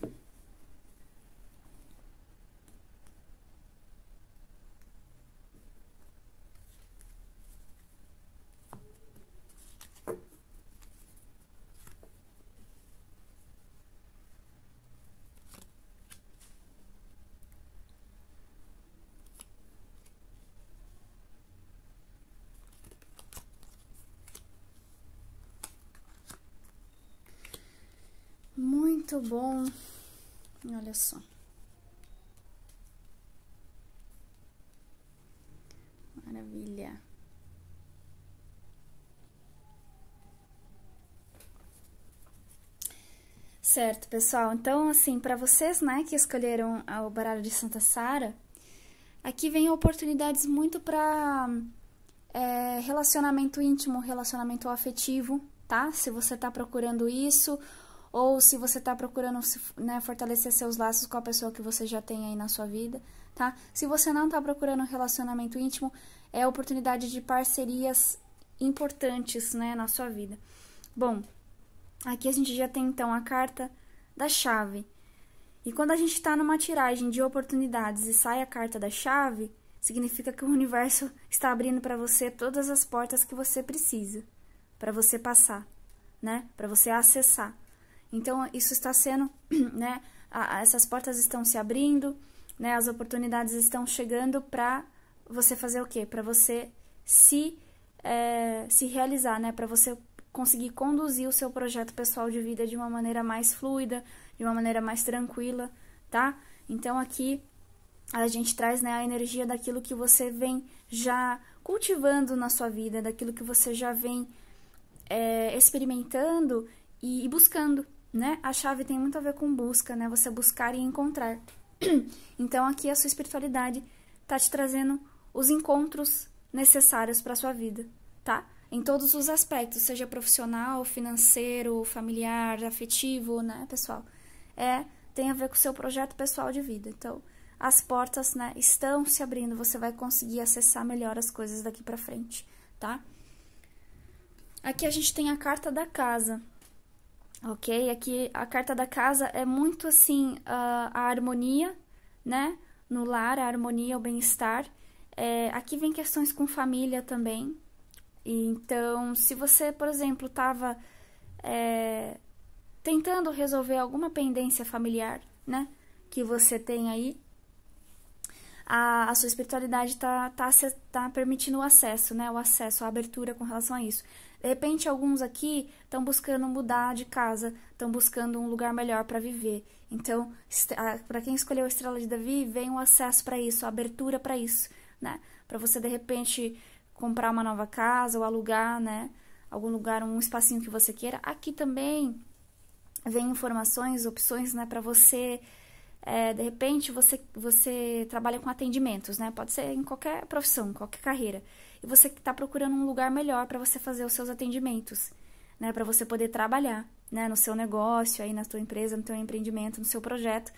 muito bom. Olha só. Maravilha. Certo, pessoal. Então, assim, para vocês, né, que escolheram o baralho de Santa Sara, aqui vem oportunidades muito para é, relacionamento íntimo, relacionamento afetivo, tá? Se você tá procurando isso ou se você está procurando né, fortalecer seus laços com a pessoa que você já tem aí na sua vida, tá? Se você não está procurando um relacionamento íntimo, é oportunidade de parcerias importantes, né, na sua vida. Bom, aqui a gente já tem então a carta da chave. E quando a gente está numa tiragem de oportunidades e sai a carta da chave, significa que o universo está abrindo para você todas as portas que você precisa para você passar, né? Para você acessar. Então, isso está sendo, né? essas portas estão se abrindo, né? As oportunidades estão chegando para você fazer o quê? Para você se, é, se realizar, né? Para você conseguir conduzir o seu projeto pessoal de vida de uma maneira mais fluida, de uma maneira mais tranquila, tá? Então aqui a gente traz né, a energia daquilo que você vem já cultivando na sua vida, daquilo que você já vem é, experimentando e, e buscando, né? A chave tem muito a ver com busca, né? Você buscar e encontrar. Então aqui a sua espiritualidade tá te trazendo os encontros necessários para sua vida, tá? Em todos os aspectos, seja profissional, financeiro, familiar, afetivo, né, pessoal? É, tem a ver com o seu projeto pessoal de vida. Então, as portas, né, estão se abrindo, você vai conseguir acessar melhor as coisas daqui para frente, tá? Aqui a gente tem a carta da casa ok? Aqui é a carta da casa é muito assim a, ah, a harmonia, né? No lar, a harmonia, o bem-estar. É, aqui vem questões com família também. Então, se você, por exemplo, estava é, tentando resolver alguma pendência familiar, né? Que você tem aí, a, a sua espiritualidade está tá, tá, tá permitindo o acesso, né? O acesso, a abertura com relação a isso. De repente, alguns aqui estão buscando mudar de casa, estão buscando um lugar melhor para viver. Então, para quem escolheu a Estrela de Davi, vem o acesso para isso, a abertura para isso, né? Para você, de repente, comprar uma nova casa ou alugar, né? Algum lugar, um espacinho que você queira. Aqui também vem informações, opções, né? Para você é, de repente você, você trabalha com atendimentos, né? Pode ser em qualquer profissão, qualquer carreira e você está procurando um lugar melhor para você fazer os seus atendimentos, né? Para você poder trabalhar, né? No seu negócio, aí na sua empresa, no seu empreendimento, no seu projeto.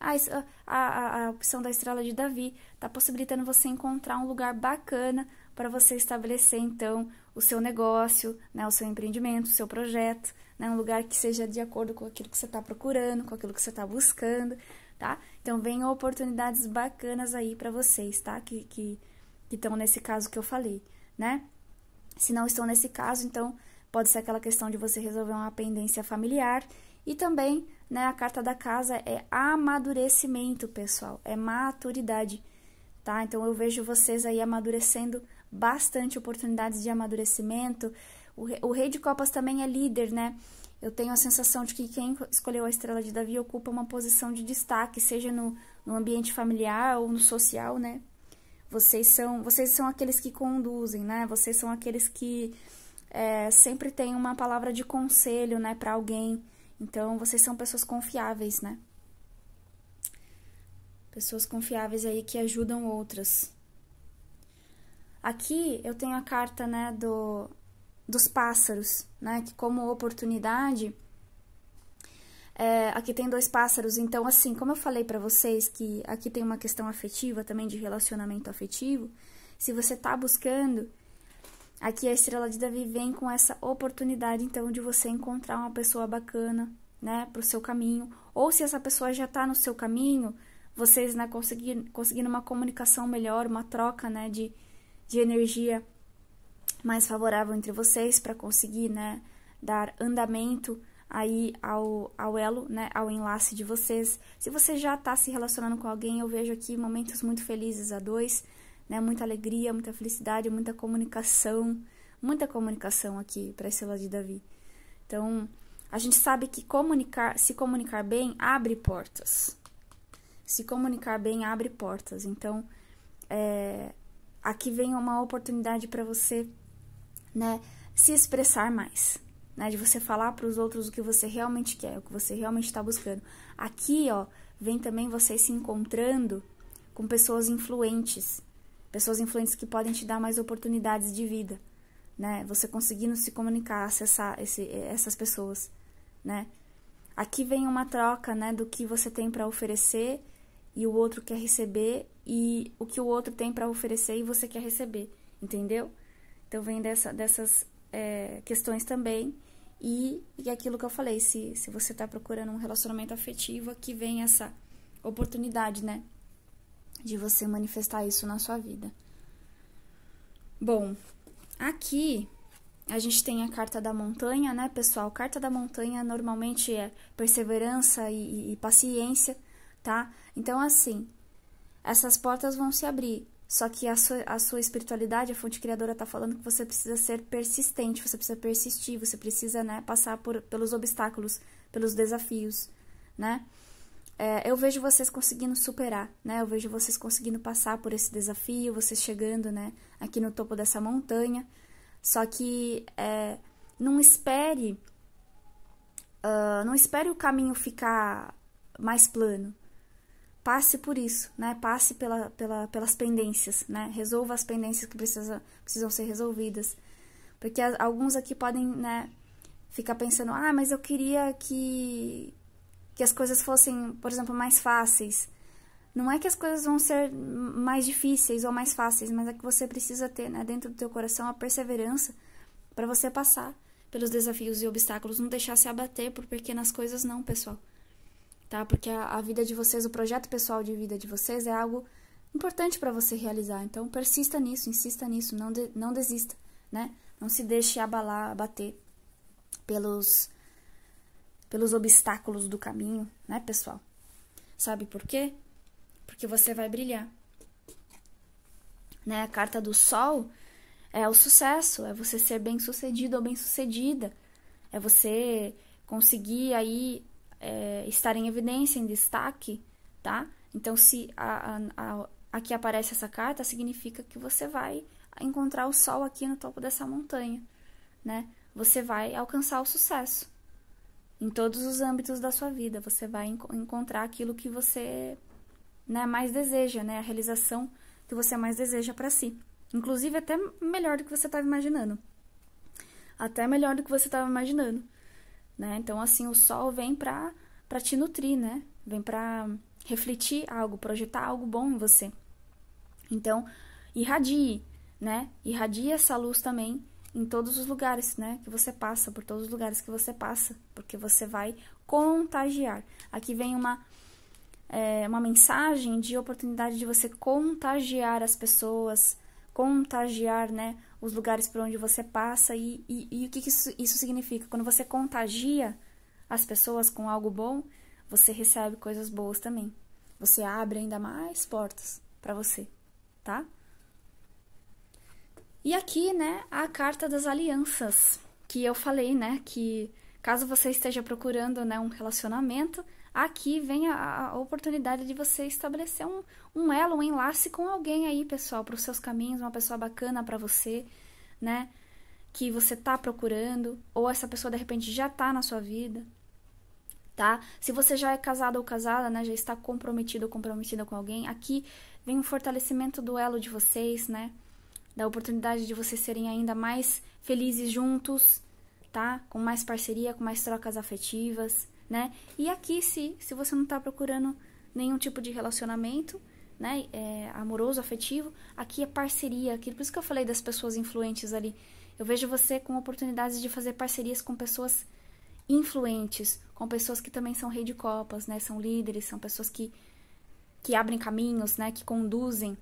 Ah, ah, a, a, a opção da Estrela de Davi está possibilitando você encontrar um lugar bacana para você estabelecer, então, o seu negócio, né? O seu empreendimento, o seu projeto, né? Um lugar que seja de acordo com aquilo que você está procurando, com aquilo que você está buscando, tá? Então, venham oportunidades bacanas aí para vocês, tá? que, que que estão nesse caso que eu falei, né? Se não estão nesse caso, então pode ser aquela questão de você resolver uma pendência familiar e também, né, a carta da casa é amadurecimento, pessoal, é maturidade, tá? Então eu vejo vocês aí amadurecendo bastante oportunidades de amadurecimento. O, rei, o rei de copas também é líder, né? Eu tenho a sensação de que quem escolheu a estrela de Davi ocupa uma posição de destaque, seja no, no ambiente familiar ou no social, né? Vocês são, vocês são aqueles que conduzem, né? Vocês são aqueles que é, sempre têm uma palavra de conselho, né, para alguém. Então, vocês são pessoas confiáveis, né? Pessoas confiáveis aí que ajudam outras. Aqui eu tenho a carta, né, do, dos pássaros, né, que como oportunidade é, aqui tem dois pássaros, então, assim, como eu falei para vocês que aqui tem uma questão afetiva também, de relacionamento afetivo, se você tá buscando, aqui a estrela de Davi vem com essa oportunidade, então, de você encontrar uma pessoa bacana, né, pro seu caminho, ou se essa pessoa já tá no seu caminho, vocês, né, conseguir, conseguindo uma comunicação melhor, uma troca, né, de, de energia mais favorável entre vocês para conseguir, né, dar andamento aí ao, ao elo, né, ao enlace de vocês. Se você já está se relacionando com alguém, eu vejo aqui momentos muito felizes a dois, né, muita alegria, muita felicidade, muita comunicação, muita comunicação aqui para esse lado de Davi. Então, a gente sabe que comunicar, se comunicar bem abre portas. Se comunicar bem abre portas. Então, é, aqui vem uma oportunidade para você, né, se expressar mais, né? De você falar para os outros o que você realmente quer, o que você realmente está buscando. Aqui, ó, vem também você se encontrando com pessoas influentes, pessoas influentes que podem te dar mais oportunidades de vida, né? Você conseguindo se comunicar, acessar esse, eh, essas pessoas, né? Aqui vem uma troca, né, do que você tem para oferecer e o outro quer receber e o que o outro tem para oferecer e você quer receber, entendeu? Então vem dessa, dessas é, questões também. E, e aquilo que eu falei, se, se você está procurando um relacionamento afetivo, aqui vem essa oportunidade, né? De você manifestar isso na sua vida. Bom, aqui a gente tem a carta da montanha, né, pessoal? Carta da montanha normalmente é perseverança e, e paciência, tá? Então, assim, essas portas vão se abrir. Só que a sua, a sua espiritualidade, a fonte criadora está falando que você precisa ser persistente, você precisa persistir, você precisa né, passar por, pelos obstáculos, pelos desafios, né? É, eu vejo vocês conseguindo superar, né? Eu vejo vocês conseguindo passar por esse desafio, vocês chegando, né? Aqui no topo dessa montanha. Só que é, não espere, uh, não espere o caminho ficar mais plano, passe por isso, né? Passe pela, pela, pelas pendências, né? Resolva as pendências que precisa, precisam ser resolvidas. Porque alguns aqui podem, né, ficar pensando, ah, mas eu queria que, que as coisas fossem, por exemplo, mais fáceis. Não é que as coisas vão ser mais difíceis ou mais fáceis, mas é que você precisa ter né, dentro do teu coração a perseverança para você passar pelos desafios e obstáculos, não deixar se abater por pequenas coisas não, pessoal tá? Porque a, a vida de vocês, o projeto pessoal de vida de vocês é algo importante para você realizar. Então, persista nisso, insista nisso, não, de, não desista, né? Não se deixe abalar, abater pelos, pelos obstáculos do caminho, né, pessoal? Sabe por quê? Porque você vai brilhar. Né? A carta do sol é o sucesso, é você ser bem-sucedido ou bem-sucedida, é você conseguir aí é, estar em evidência, em destaque, tá? Então, se a, a, a, aqui aparece essa carta, significa que você vai encontrar o sol aqui no topo dessa montanha, né? Você vai alcançar o sucesso em todos os âmbitos da sua vida. Você vai en encontrar aquilo que você né, mais deseja, né? A realização que você mais deseja para si. Inclusive, até melhor do que você estava imaginando. Até melhor do que você estava imaginando né? Então, assim, o sol vem pra, para te nutrir, né? Vem pra refletir algo, projetar algo bom em você. Então, irradie, né? Irradie essa luz também em todos os lugares, né? Que você passa, por todos os lugares que você passa, porque você vai contagiar. Aqui vem uma é, uma mensagem de oportunidade de você contagiar as pessoas, contagiar, né? os lugares por onde você passa e, e, e o que, que isso, isso significa. Quando você contagia as pessoas com algo bom, você recebe coisas boas também. Você abre ainda mais portas para você, tá? E aqui, né, a carta das alianças, que eu falei, né, que caso você esteja procurando, né, um relacionamento, aqui vem a, a oportunidade de você estabelecer um, um, elo, um enlace com alguém aí, pessoal, para os seus caminhos, uma pessoa bacana para você, né? Que você tá procurando, ou essa pessoa de repente já tá na sua vida, tá? Se você já é casado ou casada, né? Já está comprometido ou comprometida com alguém, aqui vem um fortalecimento do elo de vocês, né? Da oportunidade de vocês serem ainda mais felizes juntos, tá? Com mais parceria, com mais trocas afetivas né? E aqui, se, se você não está procurando nenhum tipo de relacionamento, né, é, amoroso, afetivo, aqui é parceria. Aqui, por isso que eu falei das pessoas influentes ali. Eu vejo você com oportunidades de fazer parcerias com pessoas influentes, com pessoas que também são rei de copas, né? São líderes, são pessoas que, que abrem caminhos, né? Que conduzem.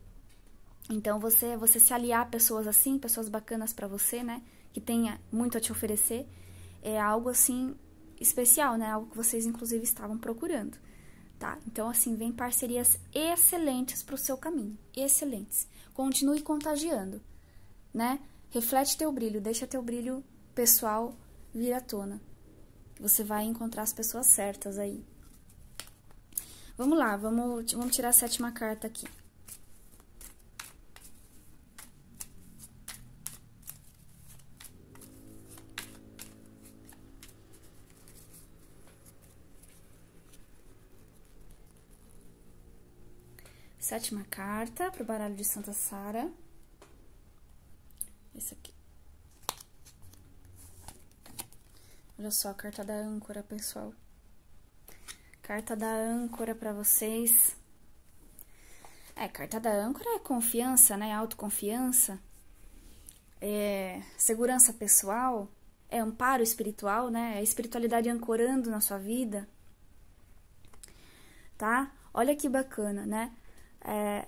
Então você você se aliar a pessoas assim, pessoas bacanas para você, né? Que tenha muito a te oferecer, é algo assim especial, né? Algo que vocês inclusive estavam procurando, tá? Então assim, vem parcerias excelentes para o seu caminho, excelentes. Continue contagiando, né? Reflete teu brilho, deixa teu brilho pessoal vir à tona. Você vai encontrar as pessoas certas aí. Vamos lá, vamos, vamos tirar a sétima carta aqui. Sétima carta para o baralho de Santa Sara. Esse aqui. Olha só a carta da âncora, pessoal. Carta da âncora para vocês. É, carta da âncora é confiança, né? Autoconfiança. É segurança pessoal. É amparo espiritual, né? É a espiritualidade ancorando na sua vida. Tá? Olha que bacana, né? É,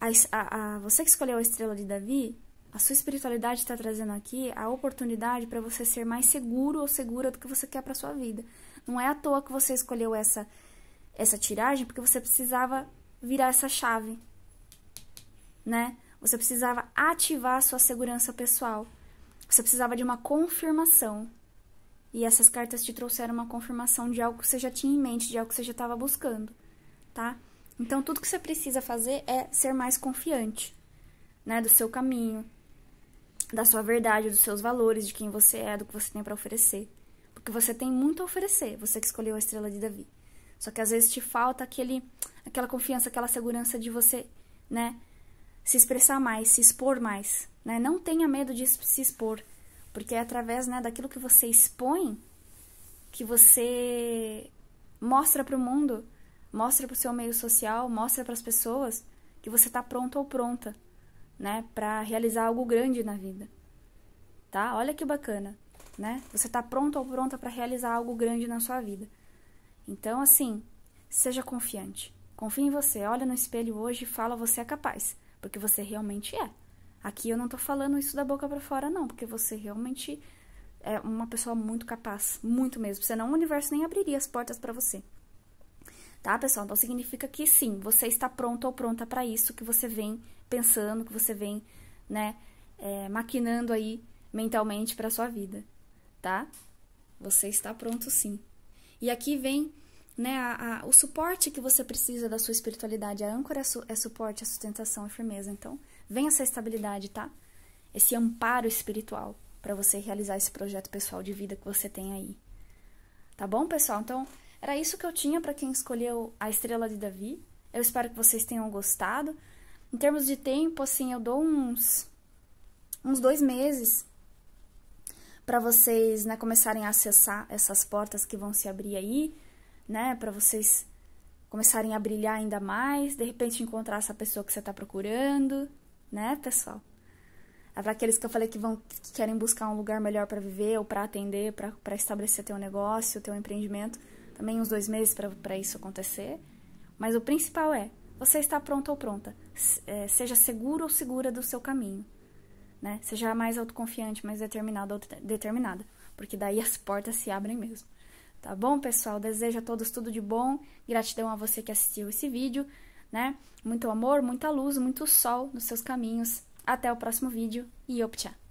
a, a, a, você que escolheu a estrela de Davi, a sua espiritualidade está trazendo aqui a oportunidade para você ser mais seguro ou segura do que você quer para sua vida. Não é à toa que você escolheu essa essa tiragem porque você precisava virar essa chave, né? Você precisava ativar a sua segurança pessoal. Você precisava de uma confirmação. E essas cartas te trouxeram uma confirmação de algo que você já tinha em mente, de algo que você já estava buscando, tá? Então, tudo que você precisa fazer é ser mais confiante, né, do seu caminho, da sua verdade, dos seus valores, de quem você é, do que você tem para oferecer. Porque você tem muito a oferecer, você que escolheu a estrela de Davi. Só que às vezes te falta aquele, aquela confiança, aquela segurança de você, né, se expressar mais, se expor mais, né? Não tenha medo de se expor, porque é através, né, daquilo que você expõe que você mostra para o mundo Mostra para o seu meio social, mostra para as pessoas que você está pronto ou pronta, né, para realizar algo grande na vida. Tá? Olha que bacana, né? Você está pronto ou pronta para realizar algo grande na sua vida. Então, assim, seja confiante. Confie em você, olha no espelho hoje e fala você é capaz, porque você realmente é. Aqui eu não tô falando isso da boca para fora não, porque você realmente é uma pessoa muito capaz, muito mesmo. Senão o universo nem abriria as portas para você tá, pessoal? Então, significa que sim, você está pronto ou pronta para isso que você vem pensando, que você vem, né, é, maquinando aí mentalmente para sua vida, tá? Você está pronto sim. E aqui vem né, a, a, o suporte que você precisa da sua espiritualidade. A âncora é, su, é suporte, é sustentação, é firmeza. Então, vem essa estabilidade, tá? Esse amparo espiritual para você realizar esse projeto pessoal de vida que você tem aí. Tá bom, pessoal? Então, era isso que eu tinha para quem escolheu a Estrela de Davi. Eu espero que vocês tenham gostado. Em termos de tempo, assim, eu dou uns uns dois meses para vocês, né, começarem a acessar essas portas que vão se abrir aí, né, para vocês começarem a brilhar ainda mais, de repente encontrar essa pessoa que você está procurando, né, pessoal? É para aqueles que eu falei que vão que querem buscar um lugar melhor para viver ou para atender, para estabelecer teu negócio, teu empreendimento também uns dois meses para isso acontecer. Mas o principal é: você está pronto ou pronta. É, seja seguro ou segura do seu caminho. Né? Seja mais autoconfiante, mais determinado ou determinada. Porque daí as portas se abrem mesmo. Tá bom, pessoal? Desejo a todos tudo de bom. Gratidão a você que assistiu esse vídeo. Né? Muito amor, muita luz, muito sol nos seus caminhos. Até o próximo vídeo e optcha!